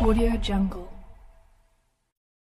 Audio Jungle.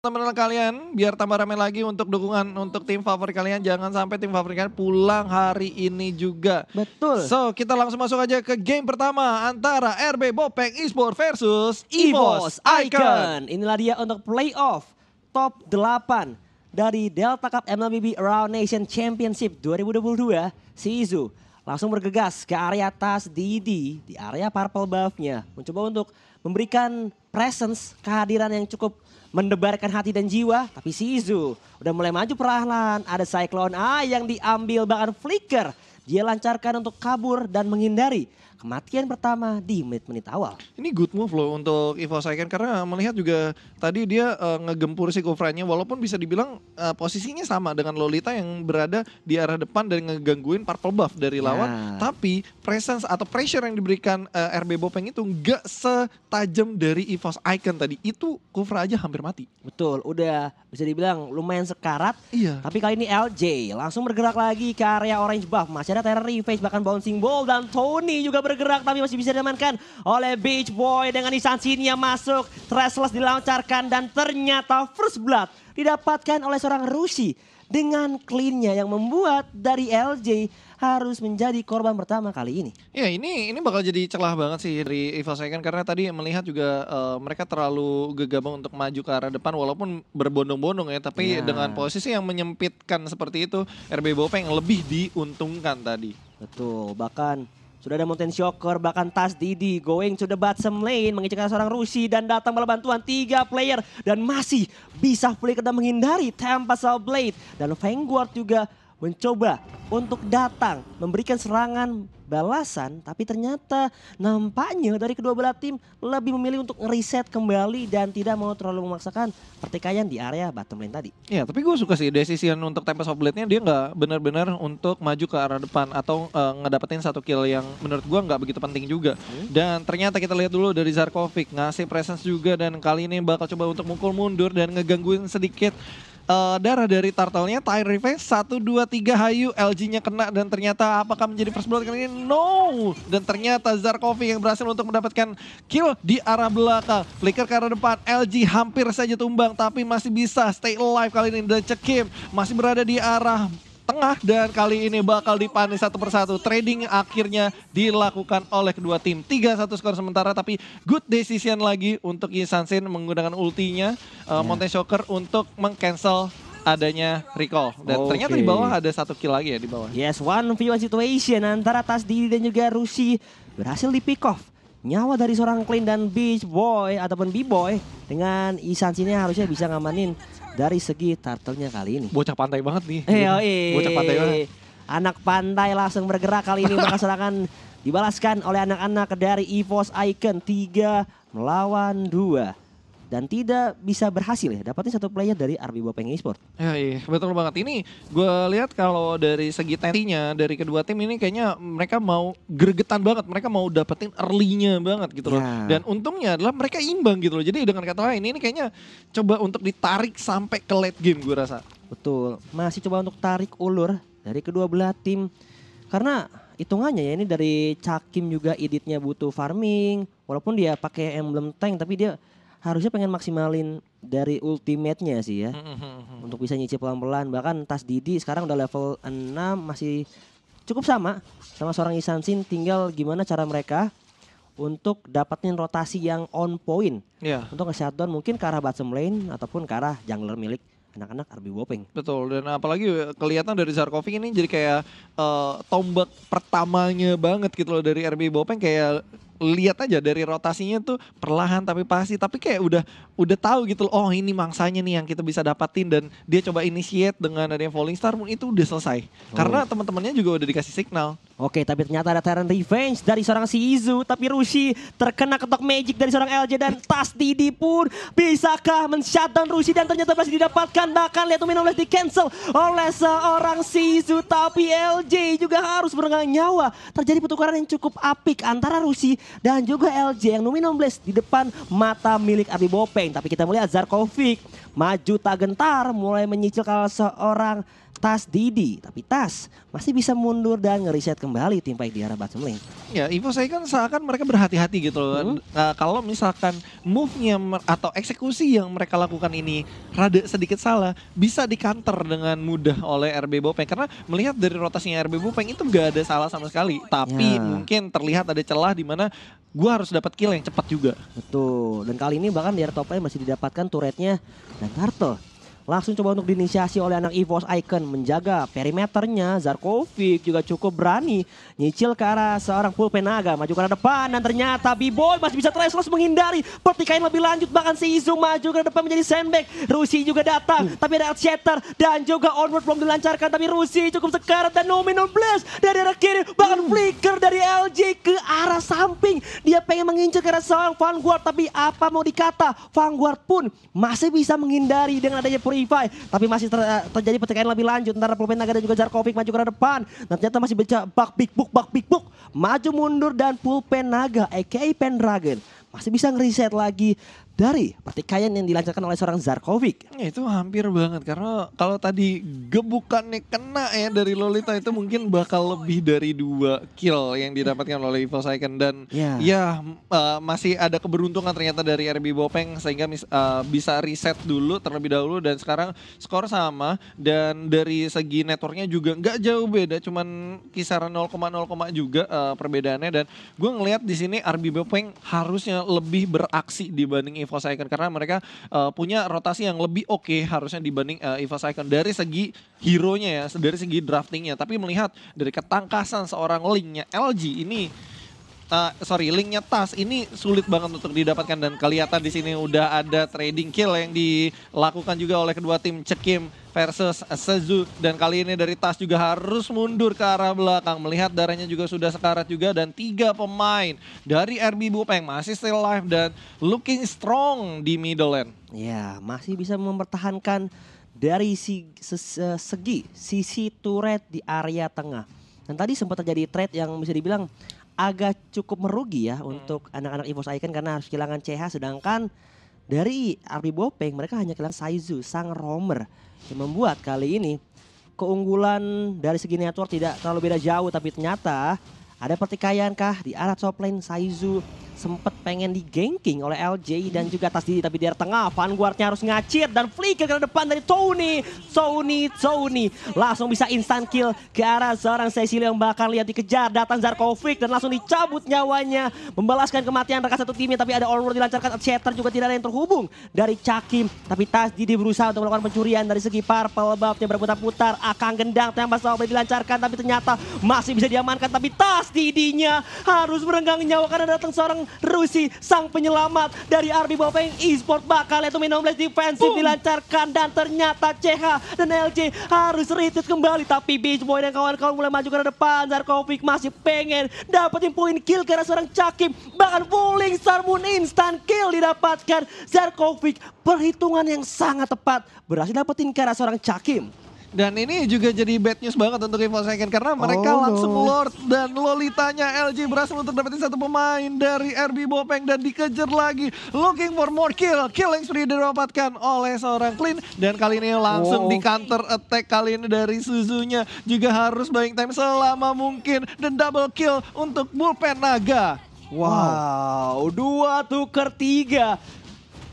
Teman-teman kalian, biar tambah ramai lagi untuk dukungan untuk tim favorit kalian. Jangan sampai tim favorit kalian pulang hari ini juga. Betul. So, kita langsung masuk aja ke game pertama antara RB Bopeng Esport versus EVOS Icon. Inilah dia untuk playoff top 8 dari Delta Cup MLBB Round Nation Championship 2022 si Izu langsung bergegas ke area tas Didi e di area purple buff-nya. Mencoba untuk memberikan presence, kehadiran yang cukup mendebarkan hati dan jiwa. Tapi si Izu udah mulai maju perlahan, ada Cyclone A yang diambil bahkan Flicker. Dia lancarkan untuk kabur dan menghindari kematian pertama di menit-menit awal. Ini good move loh untuk Ivo Saiken karena melihat juga tadi dia uh, ngegempur si Kufranya walaupun bisa dibilang uh, posisinya sama dengan Lolita yang berada di arah depan dan ngegangguin purple buff dari ya. lawan, Yeah. tapi presence atau pressure yang diberikan uh, eh, RB Bopeng itu nggak setajam dari Ivo Icon tadi. Itu Kufra aja hampir mati. Betul, udah bisa dibilang lumayan sekarat. Iya. Tapi kali ini LJ langsung bergerak lagi ke area orange buff. Masih ada Terry Face bahkan bouncing ball dan Tony juga bergerak bergerak tapi masih bisa diamankan oleh Beach Boy dengan isansinya masuk. Trashless dilancarkan dan ternyata first blood didapatkan oleh seorang Rusi dengan cleannya yang membuat dari LJ harus menjadi korban pertama kali ini. Ya ini ini bakal jadi celah banget sih dari Evil Second karena tadi melihat juga uh, mereka terlalu gegabah untuk maju ke arah depan walaupun berbondong-bondong ya tapi ya. dengan posisi yang menyempitkan seperti itu RB Bopeng lebih diuntungkan tadi. Betul bahkan sudah ada Mountain Shocker, bahkan Tas Didi going to the bottom lane. Mengecekkan seorang Rusi dan datang malah bantuan tiga player. Dan masih bisa Flicker dan menghindari Tempest Blade. Dan Vanguard juga mencoba untuk datang memberikan serangan balasan tapi ternyata nampaknya dari kedua belah tim lebih memilih untuk ngeriset kembali dan tidak mau terlalu memaksakan pertikaian di area bottom lane tadi. Ya tapi gue suka sih decision untuk Tempest of Blade-nya dia nggak benar-benar untuk maju ke arah depan atau uh, ngedapetin satu kill yang menurut gue nggak begitu penting juga. Hmm? Dan ternyata kita lihat dulu dari Zarkovic ngasih presence juga dan kali ini bakal coba untuk mukul mundur dan ngegangguin sedikit uh, darah dari turtle-nya Tire Revenge 1 2 3 hayu LG-nya kena dan ternyata apakah menjadi first blood kali ini? No. Dan ternyata Zarkovi yang berhasil untuk mendapatkan kill di arah belakang. Flicker ke arah depan LG hampir saja tumbang tapi masih bisa stay alive kali ini dan Cekim masih berada di arah tengah dan kali ini bakal dipanis satu persatu. Trading akhirnya dilakukan oleh kedua tim. 3-1 skor sementara tapi good decision lagi untuk Yi Sansin menggunakan ultinya uh, eh, yeah. Mountain Shocker untuk mengcancel adanya recall dan okay. ternyata di bawah ada satu kill lagi ya di bawah. Yes, one v one situation antara Tas Didi dan juga Rusi berhasil di pick off nyawa dari seorang Clean dan Beach Boy ataupun B-Boy dengan Isan sini harusnya bisa ngamanin dari segi turtle-nya kali ini. Bocah pantai banget nih. Iya, Bocah pantai banget. Anak pantai langsung bergerak kali ini bakal serangan dibalaskan oleh anak-anak dari EVOS Icon 3 melawan 2 dan tidak bisa berhasil ya dapatin satu player dari RB Bopeng Esport. Ya, iya, betul banget. Ini gue lihat kalau dari segi tentinya dari kedua tim ini kayaknya mereka mau gregetan banget, mereka mau dapetin early-nya banget gitu loh. Ya. Dan untungnya adalah mereka imbang gitu loh. Jadi dengan kata lain ini kayaknya coba untuk ditarik sampai ke late game gue rasa. Betul. Masih coba untuk tarik ulur dari kedua belah tim. Karena hitungannya ya ini dari Cakim juga editnya butuh farming walaupun dia pakai emblem tank tapi dia harusnya pengen maksimalin dari ultimate-nya sih ya. Mm-hmm, mm-hmm. untuk bisa nyicip pelan-pelan. Bahkan Tas Didi sekarang udah level 6 masih cukup sama sama seorang Isan Sin tinggal gimana cara mereka untuk dapatin rotasi yang on point. Yeah. Untuk nge-shutdown mungkin ke arah bottom lane ataupun ke arah jungler milik anak-anak Arbi Wopeng. Betul dan apalagi eh, kelihatan dari Zarkovic ini jadi kayak uh, tombak pertamanya banget gitu loh dari Arbi Wopeng kayak lihat aja dari rotasinya tuh perlahan tapi pasti tapi kayak udah udah tahu gitu loh, oh ini mangsanya nih yang kita bisa dapatin dan dia coba initiate dengan adanya Falling Star pun itu udah selesai oh. karena teman-temannya juga udah dikasih signal Oke, tapi ternyata ada Terran Revenge dari seorang si Izu, tapi Rushi terkena ketok magic dari seorang LJ dan Tas Didi pun bisakah men-shutdown Rushi dan ternyata masih didapatkan bahkan lihat minum oleh di cancel oleh seorang si Izu, tapi LJ juga harus berenggang nyawa. Terjadi pertukaran yang cukup apik antara Rushi dan juga LJ yang nominal blast di depan mata milik Abi Bopeng. Tapi kita melihat Zarkovic maju tak gentar mulai menyicil kalau seorang tas Didi, tapi tas masih bisa mundur dan ngeriset kembali tim baik di arah bottom lane. Ya, info saya kan seakan mereka berhati-hati gitu loh. Hmm. Uh, kalau misalkan move-nya atau eksekusi yang mereka lakukan ini rada sedikit salah, bisa di dikanter dengan mudah oleh RB Bopeng karena melihat dari rotasinya RB Bopeng itu gak ada salah sama sekali, ya. tapi ya. mungkin terlihat ada celah di mana gue harus dapat kill yang cepat juga. Betul. Dan kali ini bahkan di air top masih didapatkan turretnya dan turtle langsung coba untuk diinisiasi oleh anak Evos Icon menjaga perimeternya. Zarkovic juga cukup berani nyicil ke arah seorang full penaga maju ke arah depan dan ternyata B-Boy masih bisa terus menghindari pertikaian lebih lanjut bahkan si Izu maju ke depan menjadi sandbag. Rusi juga datang hmm. tapi ada Earth Shatter dan juga onward belum dilancarkan tapi Rusi cukup sekarat dan nominal blast dari arah kiri bahkan hmm. flicker dari LG ke arah samping. Dia pengen mengincar ke arah seorang Vanguard tapi apa mau dikata Vanguard pun masih bisa menghindari dengan adanya Levi. Tapi masih ter, eh, terjadi pertikaian lebih lanjut antara pemain Naga dan juga Zarkovic maju ke depan. Dan ternyata masih baca bak big book, bak big book. Maju mundur dan pulpen Naga, aka Pendragon. Masih bisa ngeriset lagi dari pertikaian yang dilancarkan oleh seorang Zarkovic. Ya, itu hampir banget karena kalau tadi gebukannya kena ya dari Lolita itu mungkin bakal lebih dari dua kill yang didapatkan oleh Evil Saiken dan ya, ya uh, masih ada keberuntungan ternyata dari RB Bopeng sehingga mis, uh, bisa reset dulu terlebih dahulu dan sekarang skor sama dan dari segi networknya juga nggak jauh beda cuman kisaran 0,0, juga uh, perbedaannya dan gue ngelihat di sini RB Bopeng harusnya lebih beraksi dibanding EVO Saiken karena mereka uh, punya rotasi yang lebih oke okay harusnya dibanding uh, eh, EVO Saiken dari segi hero-nya ya, dari segi draftingnya. Tapi melihat dari ketangkasan seorang linknya LG ini uh, sorry linknya tas ini sulit banget untuk didapatkan dan kelihatan di sini udah ada trading kill yang dilakukan juga oleh kedua tim cekim versus Sezu. Dan kali ini dari Tas juga harus mundur ke arah belakang. Melihat darahnya juga sudah sekarat juga. Dan tiga pemain dari RB Bupeng masih still live dan looking strong di middle lane. Ya masih bisa mempertahankan dari si, se, segi sisi turret di area tengah. Dan tadi sempat terjadi trade yang bisa dibilang agak cukup merugi ya hmm. untuk anak-anak EVOS Icon karena harus kehilangan CH sedangkan dari Arbi Bopeng mereka hanya kehilangan Saizu sang romer yang membuat kali ini keunggulan dari segi network tidak terlalu beda jauh tapi ternyata ada pertikaian kah di arah top lane Saizu sempat pengen digengking oleh LJ dan juga tasdi tapi di arah tengah vanguardnya harus ngacir dan flicker ke depan dari Tony Tony Tony langsung bisa instan kill ke arah seorang Cecilia yang bakal lihat dikejar datang Zarkovic dan langsung dicabut nyawanya membalaskan kematian rekan satu timnya tapi ada onward dilancarkan Shatter juga tidak ada yang terhubung dari Cakim tapi tasdi berusaha untuk melakukan pencurian dari segi purple buffnya berputar-putar akang gendang tembak sampai dilancarkan tapi ternyata masih bisa diamankan tapi Tas tidinya nya harus merenggang nyawa karena datang seorang Rusi, sang penyelamat dari Army Bopeng Esport bakal itu minum defensif dilancarkan dan ternyata CH dan LJ harus retreat kembali tapi Beach Boy dan kawan-kawan mulai maju ke depan Zarkovic masih pengen dapetin poin kill karena seorang cakim bahkan Wuling Star instan kill didapatkan Zarkovic perhitungan yang sangat tepat berhasil dapetin karena seorang Cakim dan ini juga jadi bad news banget untuk Evil Second karena mereka oh, langsung no. Lord dan Lolitanya LG berhasil untuk dapetin satu pemain dari RB Bopeng dan dikejar lagi. Looking for more kill. Killing spree didapatkan oleh seorang Clean dan kali ini langsung oh. di counter attack kali ini dari Suzunya juga harus buying time selama mungkin dan double kill untuk Bullpen Naga. Wow, wow. dua tuker tiga.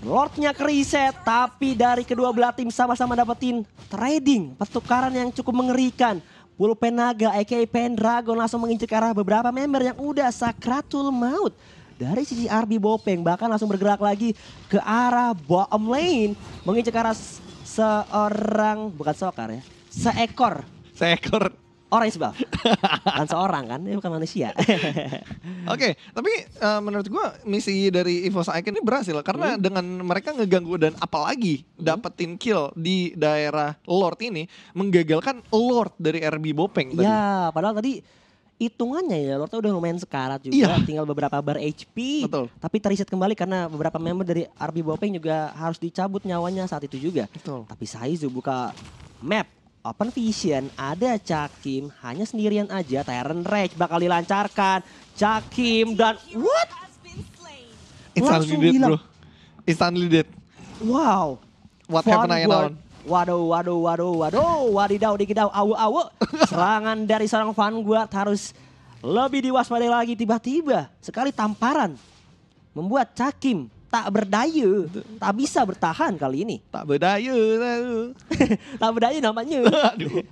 Lordnya keriset, tapi dari kedua belah tim sama-sama dapetin trading, pertukaran yang cukup mengerikan. Pulpen Naga aka Pendragon langsung ke arah beberapa member yang udah sakratul maut. Dari sisi Arbi Bopeng bahkan langsung bergerak lagi ke arah bottom lane. ke arah seorang, bukan sokar ya, seekor. Seekor orang sebab kan seorang kan ini bukan manusia oke okay, tapi uh, menurut gue misi dari Evo Saiken ini berhasil karena hmm. dengan mereka ngeganggu dan apalagi hmm. dapetin kill di daerah Lord ini menggagalkan Lord dari RB Bopeng Iya, padahal tadi hitungannya ya Lord udah lumayan sekarat juga iya. tinggal beberapa bar HP Betul. tapi terisit kembali karena beberapa member dari RB Bopeng juga harus dicabut nyawanya saat itu juga Betul. tapi Saizu buka map Open Vision, ada Cakim, hanya sendirian aja. Tyron Rage bakal dilancarkan. Cakim dan what? Instantly dead bro. Instantly dead. Wow. What Fun happened Ayanawan? Waduh, waduh, waduh, waduh, wadidaw, dikidau, awu, awu. Serangan dari seorang fan gue harus lebih diwaspadai lagi tiba-tiba. Sekali tamparan membuat Cakim tak berdaya, tak bisa bertahan kali ini. Tak berdaya. tak berdaya namanya. Aduh.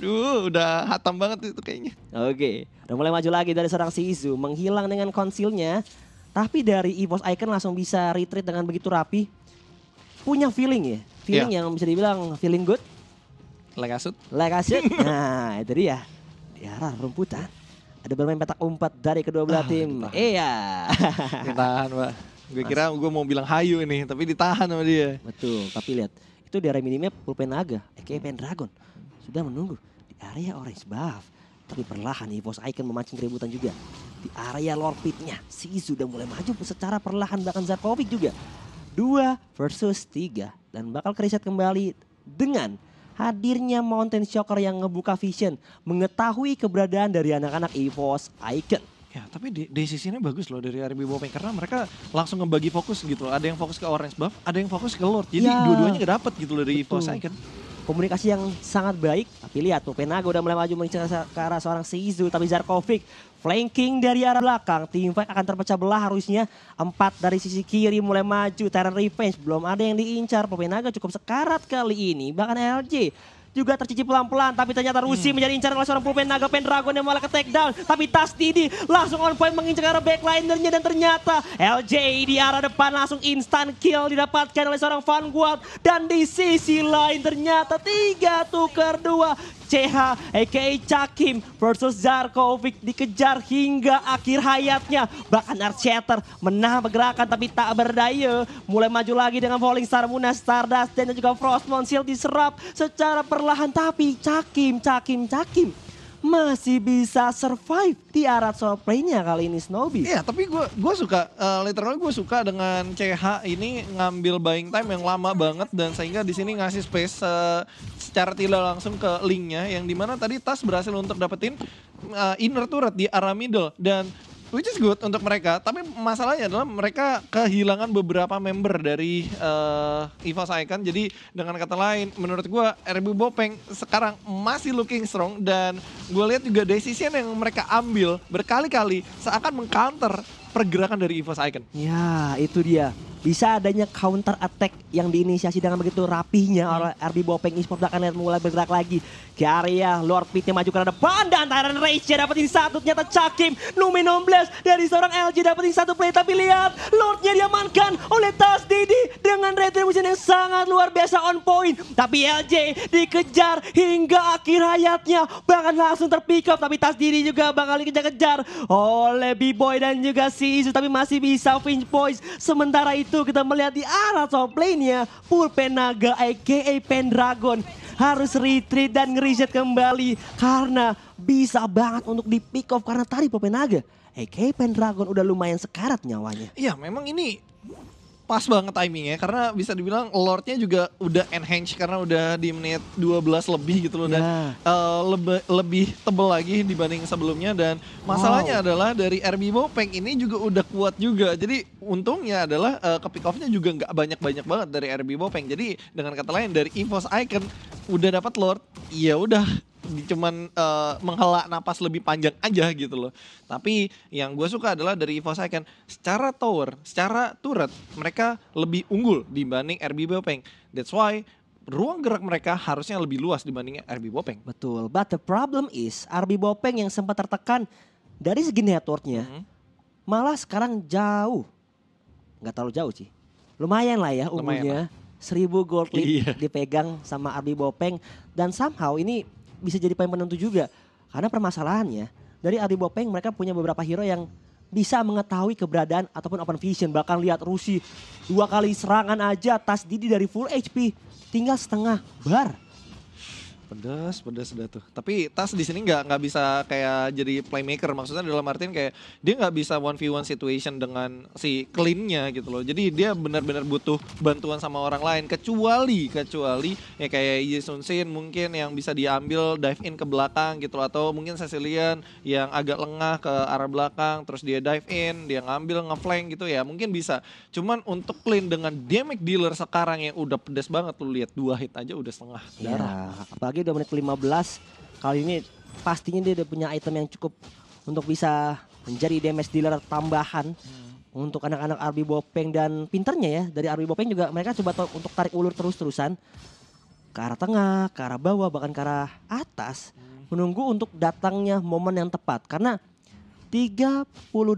Duh, udah hatam banget itu kayaknya. Oke, udah mulai maju lagi dari seorang Shizu, menghilang dengan konsilnya. Tapi dari Evos Icon langsung bisa retreat dengan begitu rapi. Punya feeling ya, feeling yeah. yang bisa dibilang feeling good. Like Lekasut. nah, itu dia. Di arah rumputan ada bermain petak umpet dari kedua belah ah, tim. Iya. Ditahan, Pak. Gue kira gue mau bilang hayu ini, tapi ditahan sama dia. Betul, tapi lihat. Itu di area minimap pulpen naga, eh, aka dragon Sudah menunggu di area Orange Buff. Tapi perlahan Evos Icon memancing keributan juga. Di area Lord Pitnya, si sudah mulai maju secara perlahan bahkan Zarkovic juga. Dua versus tiga. Dan bakal keriset kembali dengan hadirnya Mountain Shocker yang ngebuka vision. Mengetahui keberadaan dari anak-anak Evos Icon. Ya, tapi di, sisi ini bagus loh dari RB Bopeng karena mereka langsung ngebagi fokus gitu. Ada yang fokus ke orange buff, ada yang fokus ke lord. Jadi ya. dua-duanya nggak dapat gitu loh dari Force Komunikasi yang sangat baik. Tapi lihat tuh Penaga udah mulai maju mengincar ke arah seorang Seizu. Tapi Zarkovic flanking dari arah belakang. Tim fight akan terpecah belah harusnya. Empat dari sisi kiri mulai maju. Terran Revenge belum ada yang diincar. Penaga cukup sekarat kali ini. Bahkan LJ juga tercicip pelan-pelan. Tapi ternyata Rusi hmm. menjadi incaran oleh seorang pulpen Naga Pendragon yang malah ke take down. Tapi Tastidi langsung on point mengincar arah backlinernya dan ternyata LJ di arah depan langsung instant kill didapatkan oleh seorang Van Guard. Dan di sisi lain ternyata tiga tuker dua CH aka Cakim versus Zarkovic dikejar hingga akhir hayatnya. Bahkan Archeter menahan pergerakan tapi tak berdaya. Mulai maju lagi dengan Falling Star Munas, Stardust dan juga Frostmonsil diserap secara perlahan tapi Cakim, Cakim, Cakim masih bisa survive di arat soprenya kali ini Snowy. Iya, tapi gue gue suka uh, literally gue suka dengan CH ini ngambil buying time yang lama banget dan sehingga di sini ngasih space uh, secara tidak langsung ke linknya yang dimana tadi Tas berhasil untuk dapetin uh, inner turret di arah middle dan Which is good untuk mereka, tapi masalahnya adalah mereka kehilangan beberapa member dari uh, eh, Evos Saikan Jadi dengan kata lain, menurut gua RB Bopeng sekarang masih looking strong dan gua lihat juga decision yang mereka ambil berkali-kali seakan mengcounter pergerakan dari Evos Saikan Ya, itu dia bisa adanya counter attack yang diinisiasi dengan begitu rapihnya hmm. oleh RB Bopeng Esports akan lihat mulai bergerak lagi Karya area Lord Pitnya maju ke depan dan Tyrant Rage dapetin satu ternyata Cakim Numenon Blast dari seorang LG dapetin satu play tapi lihat Lordnya diamankan oleh Tas Didi dengan retribution yang sangat luar biasa on point tapi LJ dikejar hingga akhir hayatnya bahkan langsung terpick up tapi Tas Didi juga bakal dikejar-kejar oleh B-Boy dan juga si Isu tapi masih bisa finish points sementara itu itu kita melihat di arah top lane-nya Pulpen Naga aka Pendragon harus retreat dan ngeriset kembali karena bisa banget untuk di pick off karena tadi Pulpen Naga aka Pendragon udah lumayan sekarat nyawanya. Iya memang ini pas banget timingnya karena bisa dibilang Lordnya juga udah enhanced karena udah di menit 12 lebih gitu loh yeah. dan uh, iya. eh, lebih lebih tebel lagi dibanding sebelumnya dan masalahnya wow. adalah dari RB Mopeng ini juga udah kuat juga jadi untungnya adalah uh, eh, ke pick offnya juga nggak banyak banyak banget dari RB Mopeng jadi dengan kata lain dari Evos Icon udah dapat Lord ya udah cuman uh, menghela napas lebih panjang aja gitu loh. Tapi yang gue suka adalah dari saya Saiken secara tower, secara turret mereka lebih unggul dibanding RB Bopeng. That's why ruang gerak mereka harusnya lebih luas dibanding RB Bopeng. Betul, but the problem is RB Bopeng yang sempat tertekan dari segi networknya hmm. malah sekarang jauh. Nggak terlalu jauh sih. Lumayan lah ya umumnya Lumayan lah. 1000 gold iya. dipegang sama Arbi Bopeng dan somehow ini bisa jadi poin penentu juga. Karena permasalahannya dari Ari Bopeng mereka punya beberapa hero yang bisa mengetahui keberadaan ataupun open vision. Bahkan lihat Rusi dua kali serangan aja tas Didi dari full HP tinggal setengah bar pedas pedas udah tuh tapi tas di sini nggak nggak bisa kayak jadi playmaker maksudnya dalam artian kayak dia nggak bisa one v one situation dengan si cleannya gitu loh jadi dia benar-benar butuh bantuan sama orang lain kecuali kecuali ya kayak Jason Sin mungkin yang bisa diambil dive in ke belakang gitu loh atau mungkin Cecilian yang agak lengah ke arah belakang terus dia dive in dia ngambil ngeflank gitu ya mungkin bisa cuman untuk clean dengan damage dealer sekarang yang udah pedas banget lu lihat dua hit aja udah setengah darah ya, apalagi udah menit lima 15 Kali ini pastinya dia udah punya item yang cukup untuk bisa menjadi damage dealer tambahan hmm. untuk anak-anak Arbi Bopeng dan pinternya ya dari Arbi Bopeng juga mereka coba untuk tarik ulur terus-terusan ke arah tengah, ke arah bawah, bahkan ke arah atas hmm. menunggu untuk datangnya momen yang tepat karena 30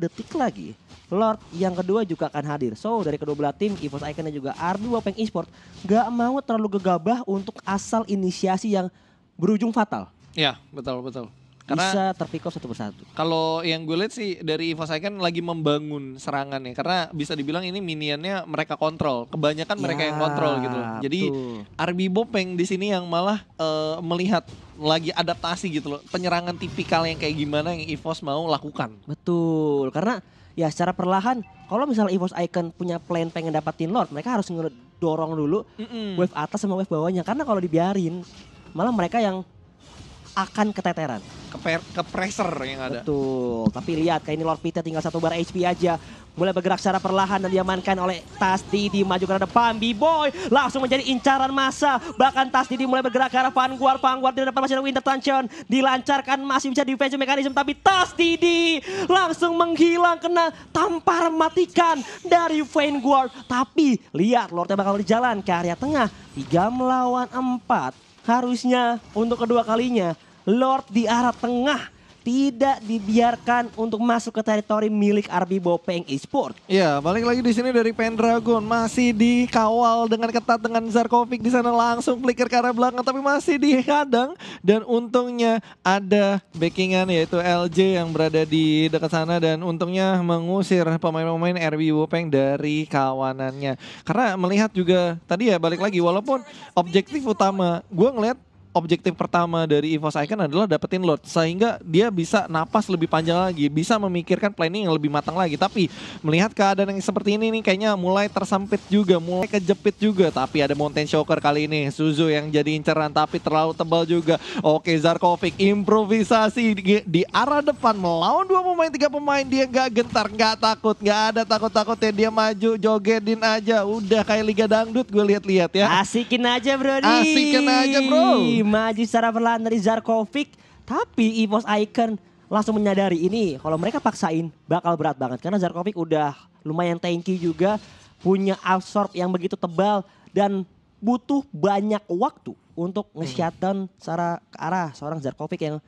detik lagi Lord yang kedua juga akan hadir. So dari kedua belah tim, EVOS Icon dan juga R2 Peng Esports gak mau terlalu gegabah untuk asal inisiasi yang berujung fatal. Ya betul betul. Karena bisa terpikau satu persatu. Kalau yang gue lihat sih dari Evos kan lagi membangun serangan ya karena bisa dibilang ini minionnya mereka kontrol. Kebanyakan ya, mereka yang kontrol ya, gitu. Jadi Arbi Bopeng di sini yang malah uh, melihat lagi adaptasi gitu loh. Penyerangan tipikal yang kayak gimana yang Evos mau lakukan. Betul. Karena ya secara perlahan kalau misalnya Evos Icon kan punya plan pengen dapatin Lord, mereka harus ngedorong dulu mm -mm. wave atas sama wave bawahnya karena kalau dibiarin malah mereka yang akan keteteran. Keper, ke pressure yang ada. Betul. Tapi lihat kayak ini Lord Peter tinggal satu bar HP aja. Mulai bergerak secara perlahan dan diamankan oleh Tasti maju ke arah depan. B-Boy langsung menjadi incaran masa. Bahkan Tasti mulai bergerak ke arah Vanguard. Vanguard di depan masih ada Winter Tension. Dilancarkan masih bisa defensive mechanism. Tapi Tasti langsung menghilang kena tampar matikan dari Vanguard. Tapi lihat Lordnya bakal berjalan ke area tengah. Tiga melawan empat harusnya untuk kedua kalinya Lord di arah tengah tidak dibiarkan untuk masuk ke teritori milik RB Bopeng Esport. Ya, balik lagi di sini dari Pendragon masih dikawal dengan ketat dengan Zarkovic di sana langsung flicker ke arah belakang tapi masih dihadang dan untungnya ada backingan yaitu LJ yang berada di dekat sana dan untungnya mengusir pemain-pemain RB Bopeng dari kawanannya. Karena melihat juga tadi ya balik lagi walaupun objektif utama gue ngeliat objektif pertama dari Evo Icon adalah dapetin load sehingga dia bisa napas lebih panjang lagi, bisa memikirkan planning yang lebih matang lagi. Tapi melihat keadaan yang seperti ini nih kayaknya mulai tersampit juga, mulai kejepit juga. Tapi ada Mountain Shocker kali ini, Suzu yang jadi inceran tapi terlalu tebal juga. Oke, Zarkovic improvisasi di, di arah depan melawan dua pemain, tiga pemain dia nggak gentar, nggak takut, nggak ada takut-takutnya dia maju jogedin aja. Udah kayak Liga Dangdut gue lihat-lihat ya. Asikin aja bro. Asikin aja bro maju secara perlahan dari Zarkovic. Tapi Evos Icon langsung menyadari ini kalau mereka paksain bakal berat banget. Karena Zarkovic udah lumayan tanky juga. Punya absorb yang begitu tebal dan butuh banyak waktu untuk nge hmm. secara ke arah seorang Zarkovic yang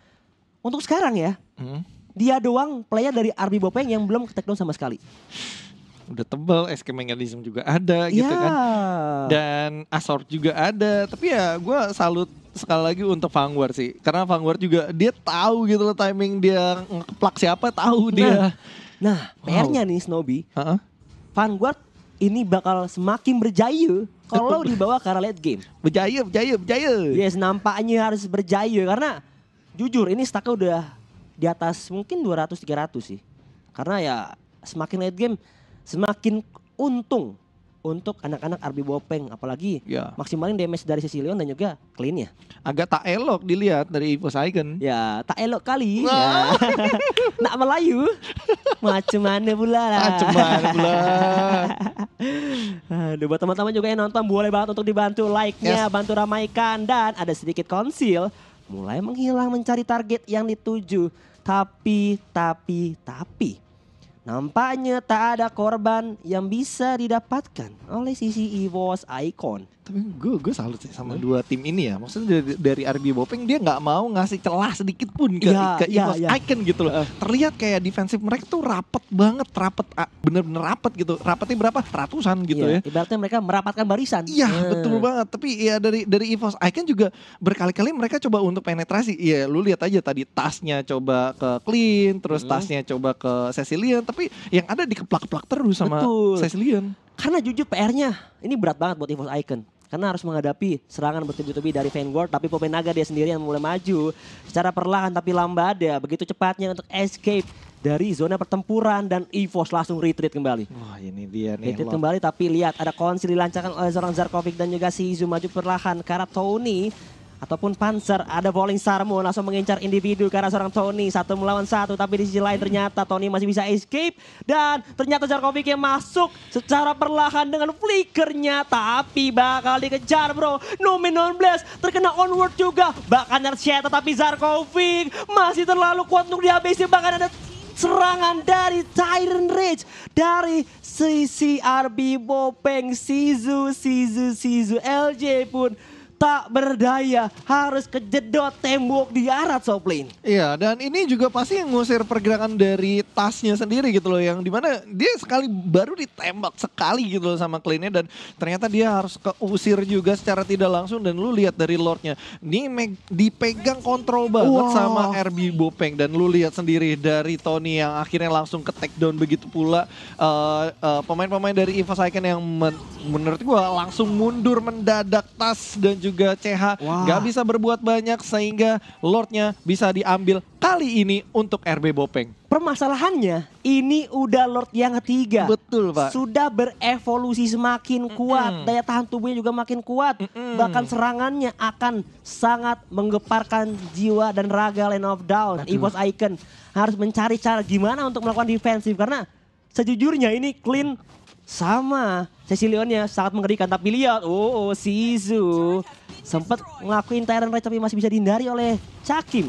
untuk sekarang ya. Hmm. Dia doang player dari Arbi Bopeng yang belum ke sama sekali udah tebel, es kemengelism juga ada gitu yeah. kan. Ya. Dan asor juga ada. Tapi ya gue salut sekali lagi untuk Vanguard sih. Karena Vanguard juga dia tahu gitu loh timing dia ngeplak siapa tahu nah, dia. Nah, nah PR-nya nih Snowy. uh huh Vanguard ini bakal semakin berjaya kalau dibawa ke arah late game. Berjaya, berjaya, berjaya. Yes, nampaknya harus berjaya karena jujur ini stack udah di atas mungkin 200 300 sih. Karena ya semakin late game semakin untung untuk anak-anak Arbi Bopeng apalagi ya. maksimalin damage dari sisi Leon dan juga clean ya. Agak tak elok dilihat dari Ivo Icon. Ya, tak elok kali. Ya. Nak Melayu. Macam mana pula lah. Macam mana pula. Aduh, buat teman-teman juga yang nonton boleh banget untuk dibantu like-nya, yes. bantu ramaikan dan ada sedikit konsil mulai menghilang mencari target yang dituju. Tapi, tapi, tapi Nampaknya tak ada korban yang bisa didapatkan oleh sisi EVOS Icon tapi gue gue salut sih sama hmm. dua tim ini ya maksudnya dari, dari RB Bopeng dia nggak mau ngasih celah sedikit pun ke ya, ke ya, ya. Icon gitu loh terlihat kayak defensif mereka tuh rapet banget rapet ah, bener-bener rapet gitu rapetnya berapa ratusan gitu ya, ya. ibaratnya mereka merapatkan barisan iya hmm. betul banget tapi ya dari dari Evos Icon juga berkali-kali mereka coba untuk penetrasi iya lu lihat aja tadi tasnya coba ke Clean terus hmm. tasnya coba ke Cecilian tapi yang ada dikeplak-keplak terus sama Betul. Cecilian karena jujur PR-nya ini berat banget buat Evos Icon karena harus menghadapi serangan bertubi-tubi dari Vanguard tapi Popenaga dia sendiri yang mulai maju secara perlahan tapi dia ya. begitu cepatnya untuk escape dari zona pertempuran dan EVOS langsung retreat kembali. Wah ini dia nih. Retreat kembali tapi lihat ada konsil dilancarkan oleh seorang Zarkovic dan juga si Izu maju perlahan karena Tony ataupun Panzer. Ada bowling Sarmo langsung mengincar individu karena seorang Tony. Satu melawan satu tapi di sisi lain ternyata Tony masih bisa escape. Dan ternyata Jarkovic yang masuk secara perlahan dengan flickernya. Tapi bakal dikejar bro. Numenon Blast terkena onward juga. Bahkan Narsheta tetapi Jarkovic masih terlalu kuat untuk dihabisi. Bahkan ada serangan dari Tyrant Rage dari sisi RB Bopeng Sizu Sizu Sizu LJ pun tak berdaya harus kejedot tembok di so Soplin. Iya dan ini juga pasti yang ngusir pergerakan dari tasnya sendiri gitu loh yang dimana dia sekali baru ditembak sekali gitu loh sama cleannya dan ternyata dia harus keusir juga secara tidak langsung dan lu lihat dari Lordnya ini dipegang kontrol banget wow. sama RB Bopeng dan lu lihat sendiri dari Tony yang akhirnya langsung ke take down begitu pula eh, eh, pemain-pemain uh, uh, dari Eva Saiken yang men menurut gua langsung mundur mendadak tas dan juga juga CH gak bisa berbuat banyak sehingga Lordnya bisa diambil kali ini untuk RB Bopeng. Permasalahannya ini udah Lord yang ketiga. Betul Pak. Sudah berevolusi semakin kuat. Mm Daya tahan tubuhnya juga makin kuat. Mm -mm. Bahkan serangannya akan sangat menggeparkan jiwa dan raga Land of Down. Evos Icon harus mencari cara gimana untuk melakukan defensif. Karena sejujurnya ini clean sama, sesi Leonnya sangat mengerikan tapi lihat, oh, oh Sizu sempat ngelakuin Tyrant Rage tapi masih bisa dihindari oleh cakim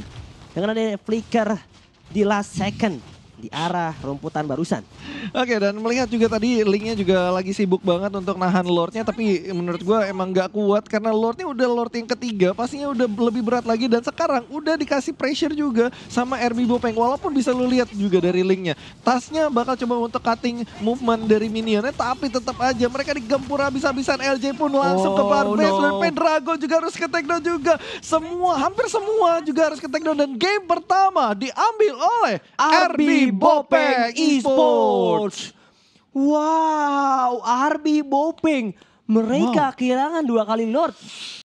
dengan ada flicker di last second di arah rumputan barusan. Oke, okay, dan melihat juga tadi linknya juga lagi sibuk banget untuk nahan Lordnya, tapi menurut gue emang gak kuat karena Lordnya udah Lord yang ketiga, pastinya udah lebih berat lagi dan sekarang udah dikasih pressure juga sama RB Bopeng, walaupun bisa lu lihat juga dari linknya. Tasnya bakal coba untuk cutting movement dari minionnya, tapi tetap aja mereka digempur habis-habisan LJ pun langsung oh, ke bar base no. juga harus ke takedown juga. Semua, hampir semua juga harus ke takedown dan game pertama diambil oleh RB Bopeng Esports. Wow, Arbi Bopeng. Mereka wow. kehilangan dua kali Lord.